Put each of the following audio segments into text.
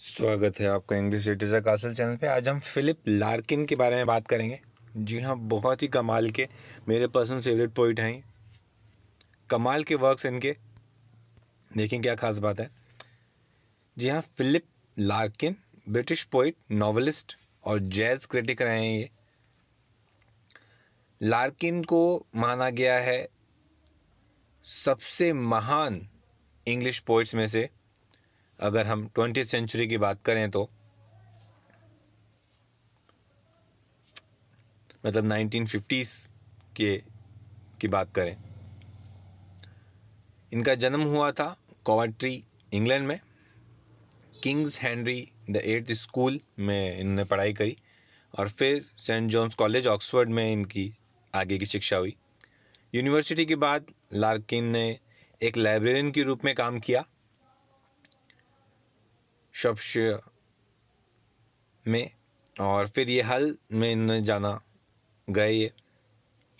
स्वागत है आपका इंग्लिश सिटीजर कासल चैनल पे आज हम फिलिप लार्किन के बारे में बात करेंगे जी हाँ बहुत ही कमाल के मेरे पर्सनल फेवरेट पोइट हैं कमाल के वर्क्स इनके देखें क्या खास बात है जी हाँ Philip Larkin British poet novelist और जैज़ क्रिटिक रहे हैं ये लार्किन को माना गया है सबसे महान इंग्लिश पोइट्स में से अगर हम ट्वेंटी सेंचुरी की बात करें तो मतलब नाइनटीन फिफ्टीज़ के की बात करें इनका जन्म हुआ था कॉवाट्री इंग्लैंड में King's Henry the Eighth school में इन्होंने पढ़ाई करी और फिर सेंट जॉन्स कॉलेज ऑक्सफोर्ड में इनकी आगे की शिक्षा हुई यूनिवर्सिटी के बाद लार्किन ने एक लाइब्रेरियन के रूप में काम किया शब्श में और फिर ये हल में इन्होंने जाना गए ये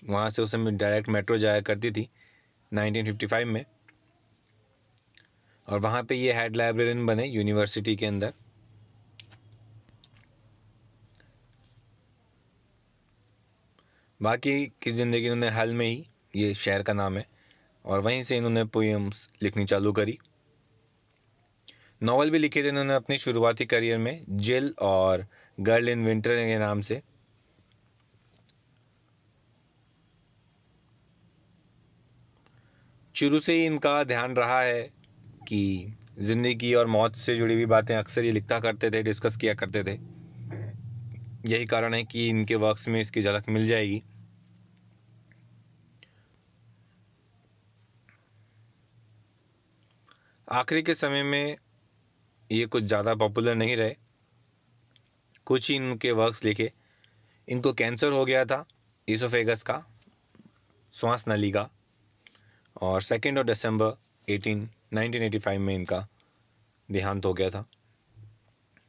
वहाँ से उस समय डायरेक्ट मेट्रो जाया करती थी 1955 में और वहाँ पे ये हेड लाइब्रेरियन बने यूनिवर्सिटी के अंदर बाकी की ज़िंदगी इन्होंने हल में ही ये शहर का नाम है और वहीं से इन्होंने पोएम्स लिखनी चालू करी नावल भी लिखे थे इन्होंने अपने शुरुआती करियर में जिल और गर्ल इन विंटर के नाम से शुरू से ही इनका ध्यान रहा है कि ज़िंदगी और मौत से जुड़ी हुई बातें अक्सर ये लिखता करते थे डिस्कस किया करते थे यही कारण है कि इनके वर्क्स में इसकी झलक मिल जाएगी आखिरी के समय में ये कुछ ज़्यादा पॉपुलर नहीं रहे कुछ ही इनके वर्क्स लिखे इनको कैंसर हो गया था ईसोफेगस का श्वास नली का और second of December eighteen five में इनका देहांत हो गया था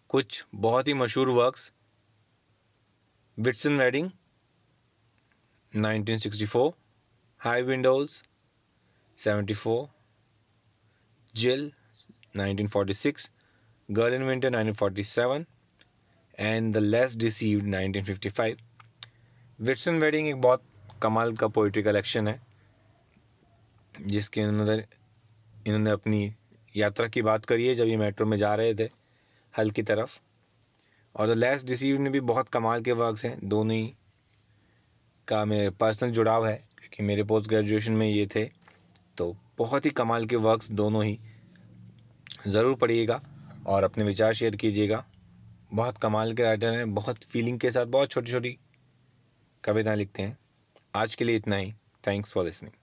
कुछ बहुत ही मशहूर works Whitsun wedding 1964 high windows 74 Jill Girl forty 1947 and the less deceived 1955 Whitsun wedding एक बहुत कमाल का पोइट्री कलेक्शन है जिसके इन्होंने इन्होंने अपनी यात्रा की बात करी है जब ये मेट्रो में जा रहे थे हल की तरफ और द लेस डिसीव में भी बहुत कमाल के वर्क्स हैं दोनों ही का मेरे पर्सनल जुड़ाव है क्योंकि मेरे पोस्ट ग्रेजुएशन में ये थे तो बहुत ही कमाल के वर्क्स दोनों ही ज़रूर पढ़िएगा और अपने विचार शेयर कीजिएगा बहुत कमाल के राइटर हैं बहुत फीलिंग के साथ बहुत छोटी छोटी कविताएँ लिखते हैं आज के लिए इतना ही थैंक्स फॉर लिसनिंग